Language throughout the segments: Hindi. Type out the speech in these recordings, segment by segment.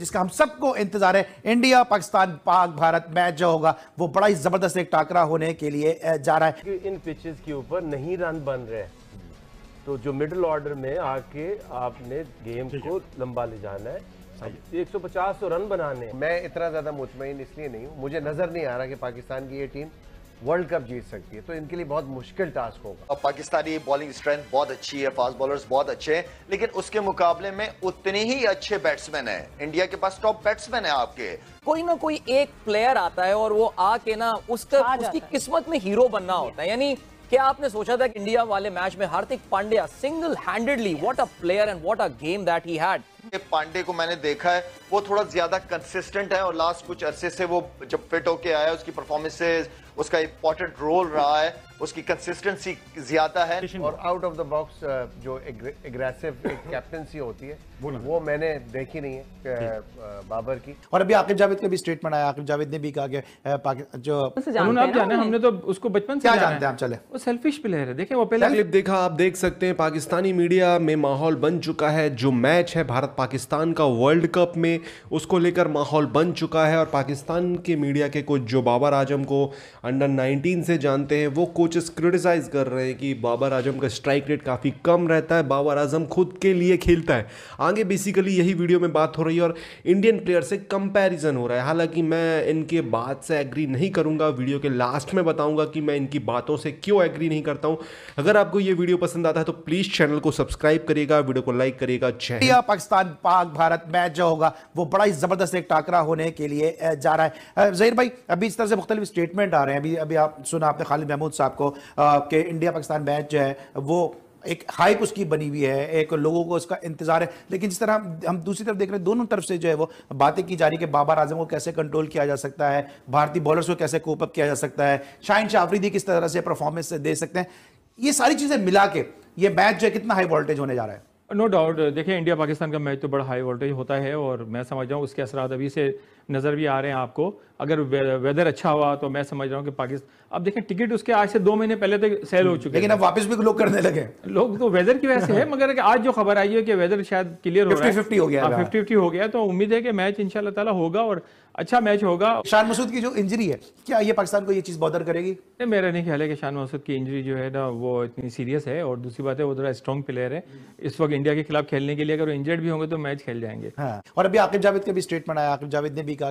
जिसका हम सबको इंतजार है इंडिया पाकिस्तान पाक भारत मैच जो होगा वो बड़ा ही जबरदस्त एक टाकरा होने के लिए जा रहा है इन पिचेस के ऊपर नहीं रन बन रहे तो जो मिडिल ऑर्डर में आके आपने गेम को लंबा ले जाना है 150 सौ रन तो बनाने मैं इतना ज्यादा मुतमिन इसलिए नहीं हूँ मुझे नजर नहीं आ रहा कि पाकिस्तान की ये टीम वर्ल्ड कप जीत सकती है तो इनके लिए बहुत मुश्किल टास्क होगा पाकिस्तानी बॉलिंग स्ट्रेंथ बहुत अच्छी है फास्ट बॉलर्स बहुत अच्छे हैं लेकिन उसके मुकाबले में उतने ही अच्छे बैट्समैन हैं इंडिया के पास टॉप बैट्समैन है आपके कोई ना कोई एक प्लेयर आता है और वो आके ना उसका उसकी किस्मत में हीरो बनना होता है यानी क्या आपने सोचा था कि इंडिया वाले मैच में Hardik Pandya single handedly what a player and what a game that he had Pandey को मैंने देखा है वो थोड़ा ज्यादा कंसिस्टेंट है और लास्ट कुछ अरसे से वो जब फिट होके आया उसकी परफॉर्मेंसेज उसका इम्पोर्टेंट रोल रहा है उसकी कंसिस्टेंसी ज्यादा है और आउट ऑफ द बॉक्स जो एग्रेसिव कैप्टनसी होती है वो मैंने देखी नहीं है uh, uh, बाबर की और अभी आकिब जावेद का भी स्टेटमेंट आया आकिब जावेद ने भी कहा कि uh, जो जाने हमने तो उसको बचपन से क्या जानते हैं आप चले वो सेल्फिश प्लेयर है देखें वो पहले क्लिप देखा आप देख सकते हैं पाकिस्तानी मीडिया में माहौल बन चुका है जो मैच है भारत पाकिस्तान का वर्ल्ड कप में उसको लेकर माहौल बन चुका है और पाकिस्तान के मीडिया के कुछ जो बाबर आजम को अंडर 19 से जानते हैं वो कोचेस क्रिटिसाइज कर रहे हैं कि बाबर आजम का स्ट्राइक रेट काफ़ी कम रहता है बाबर आजम खुद के लिए खेलता है आगे बेसिकली यही वीडियो में बात हो रही है और इंडियन प्लेयर से कंपैरिजन हो रहा है हालांकि मैं इनके बात से एग्री नहीं करूँगा वीडियो के लास्ट में बताऊँगा कि मैं इनकी बातों से क्यों एग्री नहीं करता हूँ अगर आपको ये वीडियो पसंद आता है तो प्लीज़ चैनल को सब्सक्राइब करिएगा वीडियो को लाइक करिएगा जय पाकिस्तान पाक भारत मैच जो होगा वो बड़ा ही ज़बरदस्त एक टाकरा होने के लिए जा रहा है जहिर भाई अभी इस तरह से मुख्तलिफ स्टेटमेंट आ रहे हैं अभी अभी आप सुना आपने खालिद महमूद साहब आपको कि इंडिया पाकिस्तान मैच जो है वो एक हाइप उसकी बनी हुई है एक लोगों को उसका इंतजार है लेकिन जिस तरह हम दूसरी तरफ देख रहे हैं दोनों तरफ से जो है वो बातें की जा रही है कि बाबर आजम को कैसे कंट्रोल किया जा सकता है भारतीय बॉलर्स को कैसे कोपअप किया जा सकता है शाहिन शाफरीदी किस तरह से परफॉर्मेंस दे सकते हैं ये सारी चीज़ें मिला के ये मैच जो है कितना हाई वोल्टेज होने जा रहा है नो डाउट देखिए इंडिया पाकिस्तान का मैच तो बड़ा हाई वोल्टेज होता है और मैं समझ रहा हूँ उसके असरा अभी से नज़र भी आ रहे हैं आपको अगर वेदर अच्छा हुआ तो मैं समझ रहा हूँ कि पाकिस्तान अब देखें टिकट उसके आज से दो महीने पहले तक तो सेल हो चुके लेकिन अब वापस भी लोग करने लगे लोग तो वेदर की वजह से है मगर आज जो खबर आई है कि वेदर शायद क्लियर हो फिफ्टी हो गया फिफ्टी हाँ, फिफ्टी हो गया तो उम्मीद है कि मैच इन होगा और अच्छा मैच होगा शान मसूद की जो इंजरी है क्या ये पाकिस्तान को ये चीज़ बॉदर करेगी नहीं मेरा नहीं ख्याल है कि शान मसूद की इंजरी जो है ना वो इतनी सीरियस है और दूसरी बात है वो थोड़ा स्ट्रॉन्ग प्लेयर है इस वक्त इंडिया के खिलाफ खेलने के लिए अगर वो इंजर्ड भी होंगे तो मैच खेल जाएंगे हाँ। और अभी आकिब जावेद का भी स्टेटमेंट आया आकिब जावेद ने भी कहा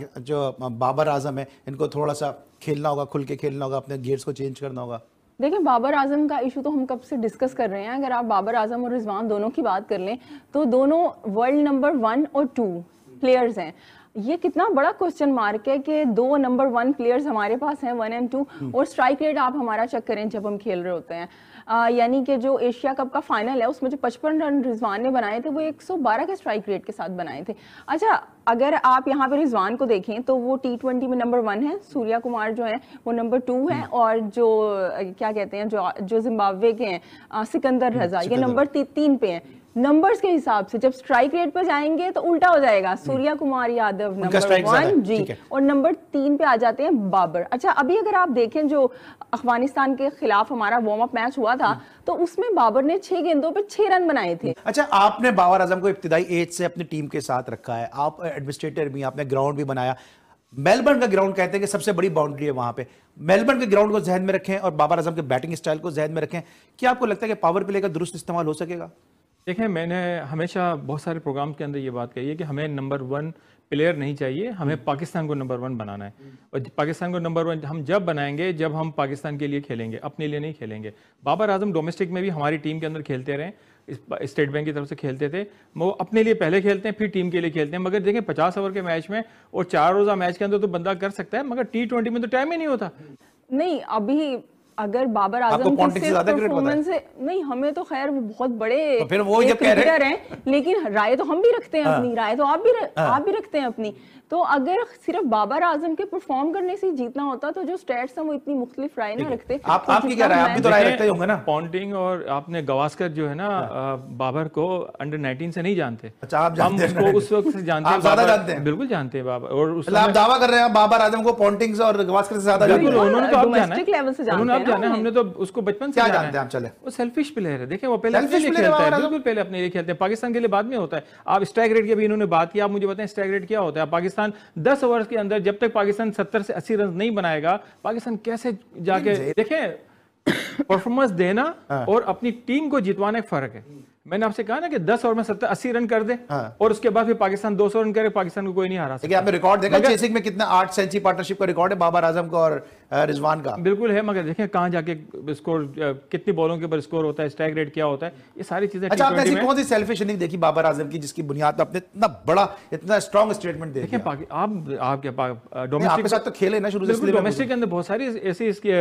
कि जो बाबर आजम है इनको थोड़ा सा खेलना होगा खुल के खेलना होगा अपने गेट्स को चेंज करना होगा देखिए बाबर आजम का इशू तो हम कब से डिस्कस कर रहे हैं अगर आप बाबर आजम और रिजवान दोनों की बात कर लें तो दोनों वर्ल्ड नंबर वन और टू प्लेयर्स हैं ये कितना बड़ा क्वेश्चन मार्क है कि दो नंबर वन प्लेयर्स हमारे पास हैं वन एंड टू और स्ट्राइक रेट आप हमारा चेक करें जब हम खेल रहे होते हैं यानी कि जो एशिया कप का फाइनल है उसमें जो पचपन रन रिजवान ने बनाए थे वो 112 के स्ट्राइक रेट के साथ बनाए थे अच्छा अगर आप यहाँ पे रिजवान को देखें तो वो टी ट्वेंटी में नंबर वन है सूर्या कुमार जो है वो नंबर टू है और जो क्या कहते हैं जो जो जिम्बाब्वे के हैं सिकंदर रजा ये नंबर ती, तीन पे हैं नंबर्स के हिसाब से जब स्ट्राइक रेट पर जाएंगे तो उल्टा हो जाएगा हम्म। सूर्या कुमार यादव नंबर वन जी और नंबर तीन पे आ जाते हैं बाबर अच्छा अभी अगर आप देखें जो अफगानिस्तान के खिलाफ हमारा वार्म अप मैच हुआ था हम्म। तो उसमें बाबर ने छह गेंदों पर छह रन बनाए थे अच्छा आपने बाबर आजम को इब्तदाई एज से अपनी टीम के साथ रखा है आप एडमिनिस्ट्रेटर भी आपने ग्राउंड भी बनाया मेलबर्न का ग्राउंड कहते हैं कि सबसे बड़ी बाउंड्री है वहां पे मेलबर्न के ग्राउंड को जहन में रखें और बाबर आजम के बैटिंग स्टाइल को जहन में रखें क्या आपको लगता है कि पावर प्ले का दुरुस्त इस्तेमाल हो सकेगा देखें मैंने हमेशा बहुत सारे प्रोग्राम के अंदर ये बात कही है कि हमें नंबर वन प्लेयर नहीं चाहिए हमें पाकिस्तान को नंबर वन बनाना है और पाकिस्तान को नंबर वन हम जब बनाएंगे जब हम पाकिस्तान के लिए खेलेंगे अपने लिए नहीं खेलेंगे बाबर आजम डोमेस्टिक में भी हमारी टीम के अंदर खेलते रहे स्टेट बैंक की तरफ से खेलते थे वो अपने लिए पहले खेलते हैं फिर टीम के लिए खेलते हैं मगर देखें पचास ओवर के मैच में और चार रोज़ा मैच के अंदर तो बंदा कर सकता है मगर टी में तो टाइम ही नहीं होता नहीं अभी अगर बाबर आजम परफॉर्मेंस नहीं हमें तो खैर वो बहुत बड़े तो फिर वो जब कह रहे हैं लेकिन राय तो हम भी रखते हैं हाँ। अपनी राय तो आप भी हाँ। आप भी रखते हैं अपनी तो अगर सिर्फ बाबर आजम के परफॉर्म करने से जीतना होता तो जो स्टेट्स हैं वो इतनी मुख्तलिफ राय ना रखते आप तो आपकी क्या राय आप भी तो राय रखते होंगे ना पॉन्टिंग और आपने गवास्कर जो है ना हाँ। बाबर को अंडर 19 से नहीं जानते अच्छा आप जानते हम उसको उस वक्त से जानते हैं ज्यादा जानते हैं बिल्कुल जानते हैं बाबर और मतलब आप दावा कर रहे हैं बाबर आजम को पॉन्टिंग और गवास्कर से ज्यादा जानते हैं उन्होंने तो आप जाना है जाना हमने तो उसको बचपन से जानते हैं चले वो सेल्फिश प्लेयर है देखें वो तो- पहले अपने लिए खेलता है बिल्कुल पहले अपने लिए खेलते हैं पाकिस्तान के लिए बाद में होता है आप स्ट्राइक रेट की भी इन्होंने बात की आप मुझे बताएं स्ट्राइक रेट क्या होता है पाकिस्तान दस ओवर के अंदर जब तक पाकिस्तान सत्तर से अस्सी रन नहीं बनाएगा पाकिस्तान कैसे जाके देखें परफॉर्मेंस देना हाँ। और अपनी टीम को जितवाना एक फर्क है मैंने आपसे कहा ना कि 10 ओवर में सत्तर अस्सी रन कर दे हाँ। और उसके बाद फिर पाकिस्तान 200 रन करे पाकिस्तान को कोई नहीं हरा सकता रिकॉर्ड देखा मगर... चेसिंग में कितना आठ सेंचुरी पार्टनरशिप का रिकॉर्ड है बाबर आजम का और रिजवान का बिल्कुल है मगर देखें कहाँ जाके स्कोर कितनी बॉलों के ऊपर स्कोर होता है स्ट्राइक रेट क्या होता है ये सारी चीजें अच्छा आपने ऐसी कौन सी सेल्फिश इनिंग देखी बाबर आजम की जिसकी बुनियाद आपने इतना बड़ा इतना स्ट्रॉन्ग स्टेटमेंट देखिए आप आपके डोमेस्टिक साथ तो खेले ना शुरू से डोमेस्टिक के अंदर बहुत सारी ऐसी इसकी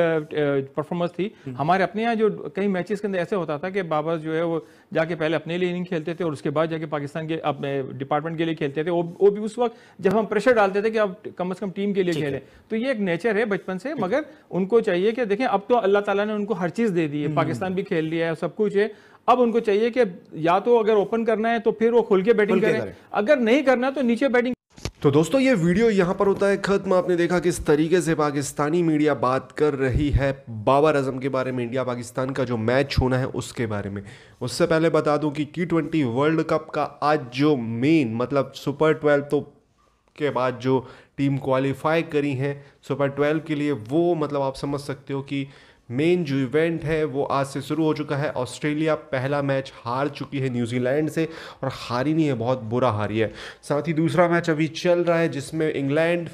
परफॉर्मेंस थी हम्म। हमारे अपने यहाँ जो कई मैचेस के अंदर ऐसे होता था कि बाबर जो है वो जाके जाके पहले अपने लिए इनिंग खेलते थे और उसके बाद जाके पाकिस्तान के अपने डिपार्टमेंट के लिए खेलते थे वो वो भी उस वक्त जब हम प्रेशर डालते थे कि अब कम अज कम टीम के लिए खेलें तो ये एक नेचर है बचपन से मगर उनको चाहिए कि देखें अब तो अल्लाह ताला ने उनको हर चीज़ दे दी है हम्म। पाकिस्तान भी खेल लिया है सब कुछ है अब उनको चाहिए कि या तो अगर ओपन करना है तो फिर वो खुल के बैटिंग करें अगर नहीं करना तो नीचे बैटिंग तो दोस्तों ये वीडियो यहाँ पर होता है ख़त्म आपने देखा किस तरीके से पाकिस्तानी मीडिया बात कर रही है बाबर अजम के बारे में इंडिया पाकिस्तान का जो मैच होना है उसके बारे में उससे पहले बता दूं कि टी ट्वेंटी वर्ल्ड कप का आज जो मेन मतलब सुपर ट्वेल्व तो के बाद जो टीम क्वालिफाई करी हैं सुपर ट्वेल्व के लिए वो मतलब आप समझ सकते हो कि मेन जो इवेंट है वो आज से शुरू हो चुका है ऑस्ट्रेलिया पहला मैच हार चुकी है न्यूजीलैंड से और हारी नहीं है बहुत बुरा हारी है साथ ही दूसरा मैच अभी चल रहा है जिसमें इंग्लैंड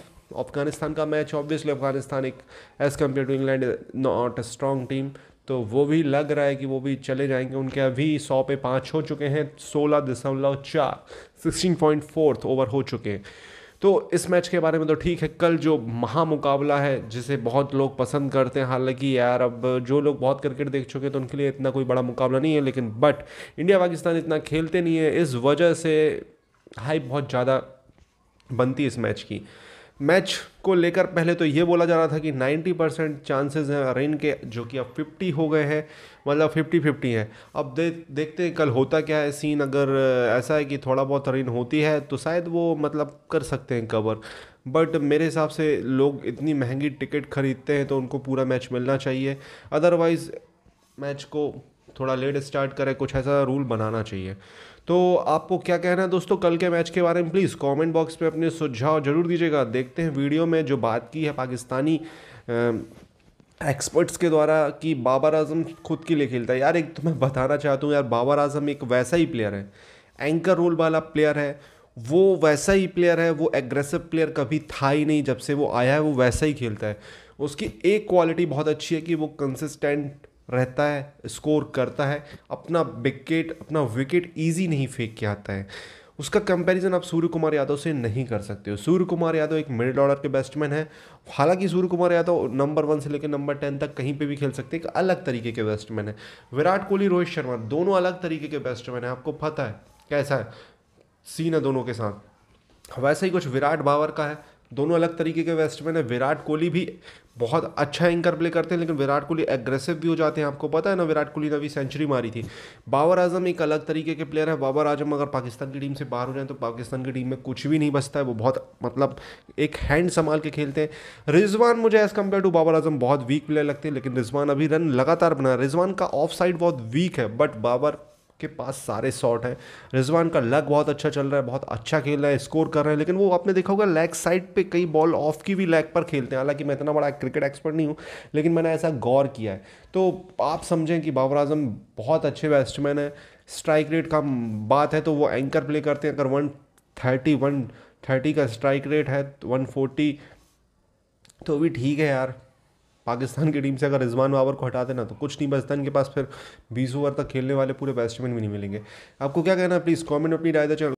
अफगानिस्तान का मैच ऑब्वियसली अफगानिस्तान एक as compare to England not a strong team तो वो भी लग रहा है कि वो भी चले जाएंगे उनके अभी सौ पे पाँच हो चुके हैं सोलह दशमलव चार सिक्सटीन पॉइंट फोर्थ ओवर हो चुके हैं तो इस मैच के बारे में तो ठीक है कल जो महामुकाबला है जिसे बहुत लोग पसंद करते हैं हालांकि यार अब जो लोग बहुत क्रिकेट देख चुके हैं तो उनके लिए इतना कोई बड़ा मुकाबला नहीं है लेकिन बट इंडिया पाकिस्तान इतना खेलते नहीं है इस वजह से हाइप बहुत ज़्यादा बनती है इस मैच की मैच को लेकर पहले तो ये बोला जा रहा था कि 90 परसेंट चांसेज हैं रेन के जो कि अब 50 हो गए हैं मतलब 50 50 हैं अब दे, देखते हैं कल होता क्या है सीन अगर ऐसा है कि थोड़ा बहुत रेन होती है तो शायद वो मतलब कर सकते हैं कवर बट मेरे हिसाब से लोग इतनी महंगी टिकट ख़रीदते हैं तो उनको पूरा मैच मिलना चाहिए अदरवाइज़ मैच को थोड़ा लेट स्टार्ट करें कुछ ऐसा रूल बनाना चाहिए तो आपको क्या कहना है दोस्तों कल के मैच के बारे में प्लीज़ कमेंट बॉक्स में अपने सुझाव जरूर दीजिएगा देखते हैं वीडियो में जो बात की है पाकिस्तानी एक्सपर्ट्स के द्वारा कि बाबर आजम खुद के लिए खेलता है यार एक तो मैं बताना चाहता हूँ यार बाबर आजम एक वैसा ही प्लेयर है एंकर रोल वाला प्लेयर है वो वैसा ही प्लेयर है वो एग्रेसिव प्लेयर कभी था ही नहीं जब से वो आया है वो वैसा ही खेलता है उसकी एक क्वालिटी बहुत अच्छी है कि वो कंसिस्टेंट रहता है स्कोर करता है अपना विकेट अपना विकेट ईजी नहीं फेंक के आता है उसका कंपैरिजन आप सूर्य कुमार यादव से नहीं कर सकते हो सूर्य कुमार यादव एक मिडिल ऑर्डर के बैट्समैन है हालांकि सूर्य कुमार यादव नंबर वन से लेकर नंबर टेन तक कहीं पे भी खेल सकते हैं एक अलग तरीके के बैट्समैन है विराट कोहली रोहित शर्मा दोनों अलग तरीके के बैट्समैन है आपको पता है कैसा है सीन है दोनों के साथ वैसे ही कुछ विराट बावर का है दोनों अलग तरीके के बैट्समैन है विराट कोहली भी बहुत अच्छा एंकर प्ले करते हैं लेकिन विराट कोहली एग्रेसिव भी हो जाते हैं आपको पता है ना विराट कोहली ने अभी सेंचुरी मारी थी बाबर आजम एक अलग तरीके के प्लेयर है बाबर आजम अगर पाकिस्तान की टीम से बाहर हो जाए तो पाकिस्तान की टीम में कुछ भी नहीं बचता है वो बहुत मतलब एक हैंड संभाल के खेलते हैं रिजवान मुझे as compare to Babar Azam बहुत वीक प्लेयर लगते हैं लेकिन रिजवान अभी रन लगातार बना रिजवान का ऑफ साइड बहुत वीक है बट बाबर के पास सारे शॉट हैं रिजवान का लग बहुत अच्छा चल रहा है बहुत अच्छा खेल रहा है स्कोर कर रहे हैं लेकिन वो आपने देखा होगा लेग साइड पे कई बॉल ऑफ की भी लेग पर खेलते हैं हालांकि मैं इतना बड़ा क्रिकेट एक्सपर्ट नहीं हूँ लेकिन मैंने ऐसा गौर किया है तो आप समझें कि बाबर आजम बहुत अच्छे बैट्समैन है स्ट्राइक रेट का बात है तो वो एंकर प्ले करते हैं अगर वन थर्टी वन थर्टी का स्ट्राइक रेट है वन तो फोर्टी तो भी ठीक है यार पाकिस्तान की टीम से अगर रिजवान बाबर को हटाते ना तो कुछ नहीं बचता इनके पास फिर बीस ओवर तक खेलने वाले पूरे बैट्समैन भी नहीं मिलेंगे आपको क्या कहना है प्लीज़ कॉमेंट में अपनी राय चलो